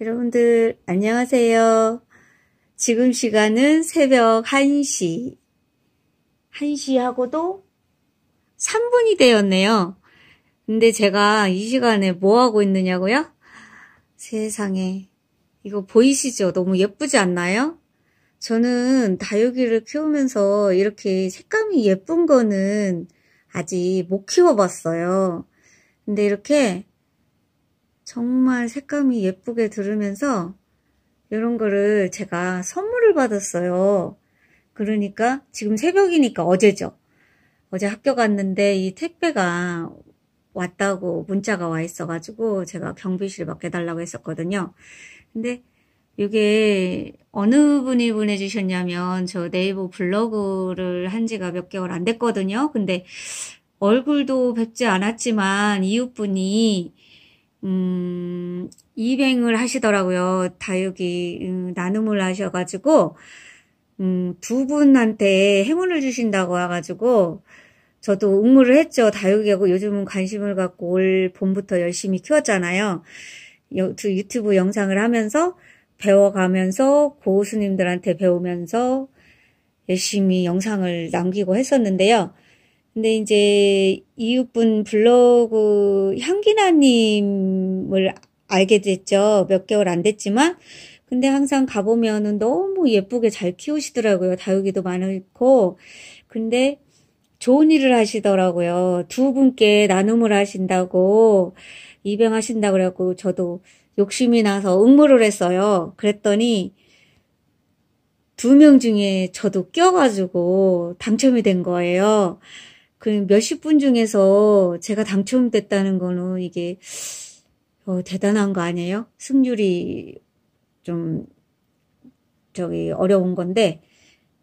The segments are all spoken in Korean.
여러분들 안녕하세요. 지금 시간은 새벽 1시 1시하고도 3분이 되었네요. 근데 제가 이 시간에 뭐 하고 있느냐고요? 세상에 이거 보이시죠? 너무 예쁘지 않나요? 저는 다육이를 키우면서 이렇게 색감이 예쁜 거는 아직 못 키워봤어요. 근데 이렇게 정말 색감이 예쁘게 들으면서 이런 거를 제가 선물을 받았어요. 그러니까 지금 새벽이니까 어제죠. 어제 학교 갔는데 이 택배가 왔다고 문자가 와 있어가지고 제가 경비실 맡겨달라고 했었거든요. 근데 이게 어느 분이 보내주셨냐면 저 네이버 블로그를 한 지가 몇 개월 안 됐거든요. 근데 얼굴도 뵙지 않았지만 이웃분이 음, 이행을 하시더라고요. 다육이 음, 나눔을 하셔가지고 음, 두 분한테 행운을 주신다고 해가지고 저도 응모를 했죠. 다육이하고 요즘은 관심을 갖고 올 봄부터 열심히 키웠잖아요. 유, 유튜브 영상을 하면서 배워가면서 고수님들한테 배우면서 열심히 영상을 남기고 했었는데요. 근데 이제 이웃분 블로그 향기나님을 알게 됐죠. 몇 개월 안 됐지만. 근데 항상 가보면은 너무 예쁘게 잘 키우시더라고요. 다육이도 많고. 근데 좋은 일을 하시더라고요. 두 분께 나눔을 하신다고, 입양하신다고 그래갖고 저도 욕심이 나서 응모를 했어요. 그랬더니 두 명 중에 저도 껴가지고 당첨이 된 거예요. 그 몇십 분 중에서 제가 당첨됐다는 거는 이게 어, 대단한 거 아니에요? 승률이 좀 저기 어려운 건데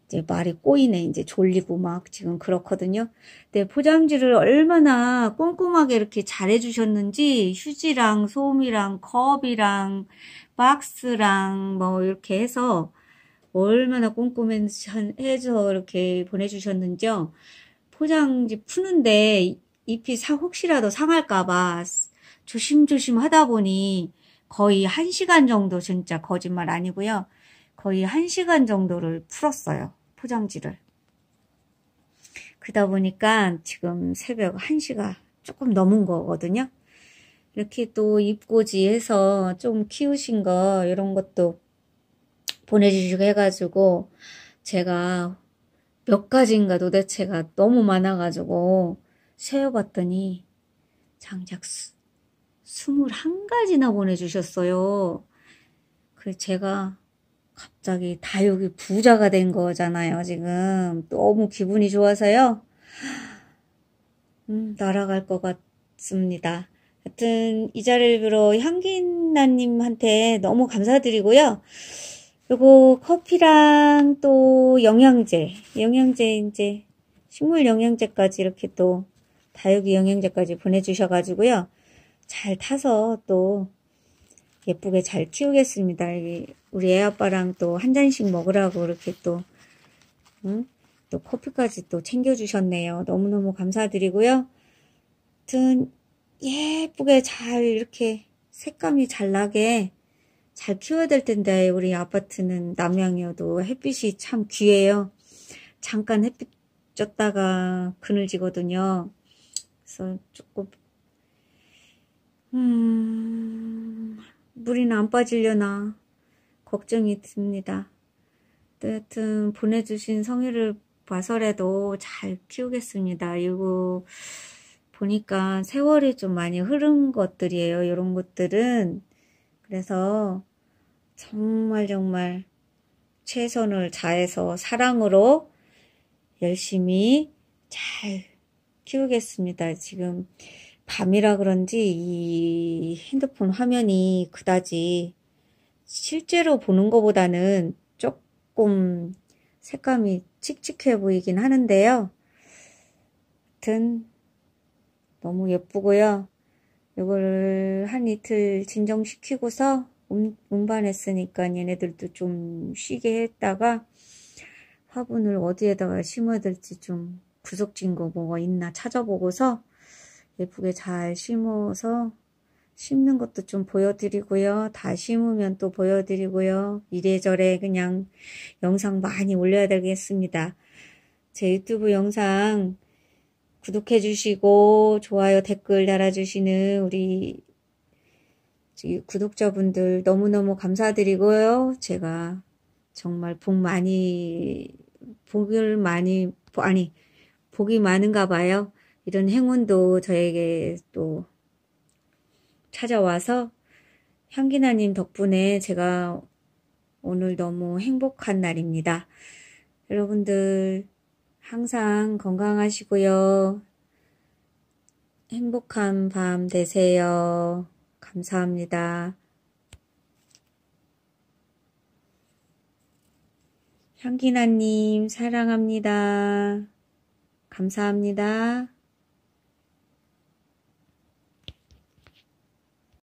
이제 말이 꼬이네 이제 졸리고 막 지금 그렇거든요. 근데 포장지를 얼마나 꼼꼼하게 이렇게 잘해 주셨는지 휴지랑 솜이랑 컵이랑 박스랑 뭐 이렇게 해서 얼마나 꼼꼼해서 이렇게 보내주셨는지요. 포장지 푸는데 잎이 사, 혹시라도 상할까봐 조심조심 하다 보니 거의 한시간 정도 진짜 거짓말 아니고요. 거의 한시간 정도를 풀었어요. 포장지를. 그러다 보니까 지금 새벽 1시가 조금 넘은 거거든요. 이렇게 또 잎꽂이 해서 좀 키우신 거 이런 것도 보내주시고 해가지고 제가 몇 가지인가 도대체가 너무 많아가지고 세어봤더니 장작 21가지나 보내주셨어요. 그 제가 갑자기 다육이 부자가 된 거잖아요, 지금. 너무 기분이 좋아서요. 음, 날아갈 것 같습니다. 하여튼 이 자리를 빌어 향기나님한테 너무 감사드리고요. 그리고 커피랑 또 영양제, 영양제 이제 식물 영양제까지 이렇게 또 다육이 영양제까지 보내주셔가지고요. 잘 타서 또 예쁘게 잘 키우겠습니다. 우리 애아빠랑 또 한 잔씩 먹으라고 이렇게 또, 응? 또 커피까지 또 챙겨주셨네요. 너무너무 감사드리고요. 아무튼 예쁘게 잘 이렇게 색감이 잘 나게 잘 키워야 될 텐데 우리 아파트는 남양이어도 햇빛이 참 귀해요. 잠깐 햇빛 쪘다가 그늘지거든요. 그래서 조금 음... 물이나 안 빠지려나 걱정이 듭니다. 여튼 보내주신 성의를 봐서라도 잘 키우겠습니다. 그리고 보니까 세월이 좀 많이 흐른 것들이에요. 이런 것들은 그래서 정말 정말 최선을 다해서 사랑으로 열심히 잘 키우겠습니다. 지금 밤이라 그런지 이 핸드폰 화면이 그다지 실제로 보는 것보다는 조금 색감이 칙칙해 보이긴 하는데요. 하여튼 너무 예쁘고요. 이걸 한 이틀 진정시키고서 운반했으니까 얘네들도 좀 쉬게 했다가 화분을 어디에다가 심어야 될지 좀 구석진 거 뭐가 있나 찾아보고서 예쁘게 잘 심어서 심는 것도 좀 보여드리고요. 다 심으면 또 보여드리고요. 이래저래 그냥 영상 많이 올려야 되겠습니다. 제 유튜브 영상 구독해주시고 좋아요 댓글 달아주시는 우리 구독자분들 너무너무 감사드리고요. 제가 정말 복 많이, 복을 많이, 아니, 복이 많은가 봐요. 이런 행운도 저에게 또 찾아와서 향기나님 덕분에 제가 오늘 너무 행복한 날입니다. 여러분들 항상 건강하시고요. 행복한 밤 되세요. 감사합니다. 향기나님 사랑합니다. 감사합니다.